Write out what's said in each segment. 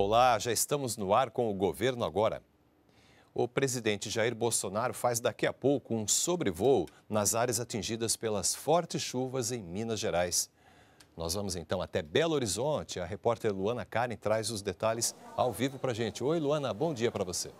Olá, já estamos no ar com o governo agora. O presidente Jair Bolsonaro faz daqui a pouco um sobrevoo nas áreas atingidas pelas fortes chuvas em Minas Gerais. Nós vamos então até Belo Horizonte. A repórter Luana Karen traz os detalhes ao vivo para gente. Oi, Luana, bom dia para você.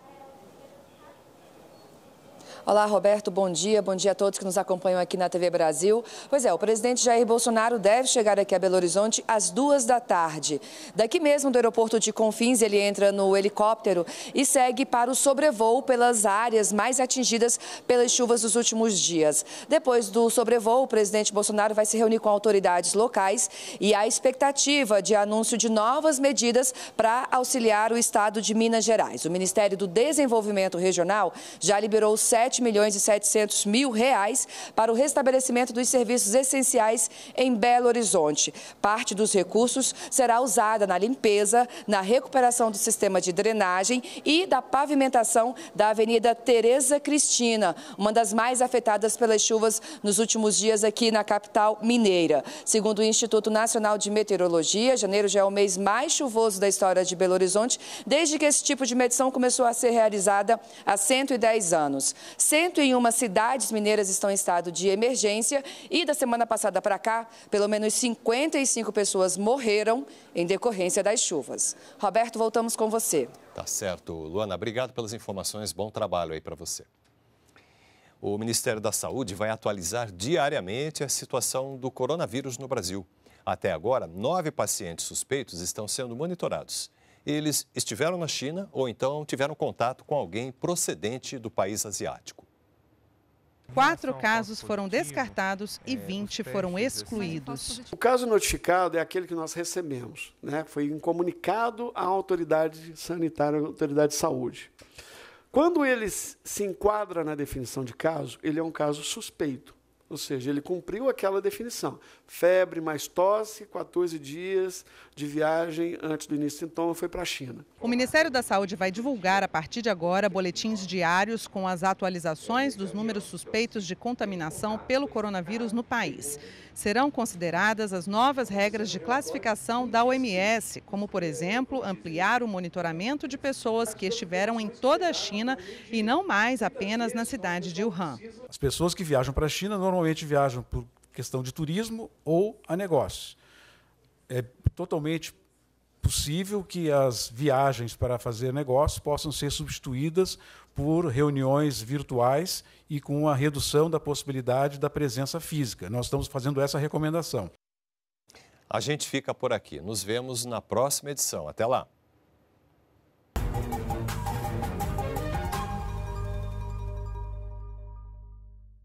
Olá, Roberto, bom dia. Bom dia a todos que nos acompanham aqui na TV Brasil. Pois é, o presidente Jair Bolsonaro deve chegar aqui a Belo Horizonte às duas da tarde. Daqui mesmo do aeroporto de Confins, ele entra no helicóptero e segue para o sobrevoo pelas áreas mais atingidas pelas chuvas dos últimos dias. Depois do sobrevoo, o presidente Bolsonaro vai se reunir com autoridades locais e há expectativa de anúncio de novas medidas para auxiliar o estado de Minas Gerais. O Ministério do Desenvolvimento Regional já liberou sete 7 milhões e 700 mil reais para o restabelecimento dos serviços essenciais em Belo Horizonte. Parte dos recursos será usada na limpeza, na recuperação do sistema de drenagem e da pavimentação da Avenida Tereza Cristina, uma das mais afetadas pelas chuvas nos últimos dias aqui na capital mineira. Segundo o Instituto Nacional de Meteorologia, janeiro já é o mês mais chuvoso da história de Belo Horizonte, desde que esse tipo de medição começou a ser realizada há 110 anos. 101 cidades mineiras estão em estado de emergência e da semana passada para cá, pelo menos 55 pessoas morreram em decorrência das chuvas. Roberto, voltamos com você. Tá certo. Luana, obrigado pelas informações. Bom trabalho aí para você. O Ministério da Saúde vai atualizar diariamente a situação do coronavírus no Brasil. Até agora, nove pacientes suspeitos estão sendo monitorados eles estiveram na China ou então tiveram contato com alguém procedente do país asiático. Quatro casos foram descartados e 20 é, foram excluídos. O caso notificado é aquele que nós recebemos, né? Foi incomunicado à autoridade sanitária, à autoridade de saúde. Quando ele se enquadra na definição de caso, ele é um caso suspeito. Ou seja, ele cumpriu aquela definição. Febre mais tosse, 14 dias de viagem antes do início do sintoma, foi para a China. O Ministério da Saúde vai divulgar a partir de agora boletins diários com as atualizações dos números suspeitos de contaminação pelo coronavírus no país. Serão consideradas as novas regras de classificação da OMS, como, por exemplo, ampliar o monitoramento de pessoas que estiveram em toda a China e não mais apenas na cidade de Wuhan. As pessoas que viajam para a China normalmente normalmente viajam por questão de turismo ou a negócio. É totalmente possível que as viagens para fazer negócio possam ser substituídas por reuniões virtuais e com a redução da possibilidade da presença física. Nós estamos fazendo essa recomendação. A gente fica por aqui. Nos vemos na próxima edição. Até lá!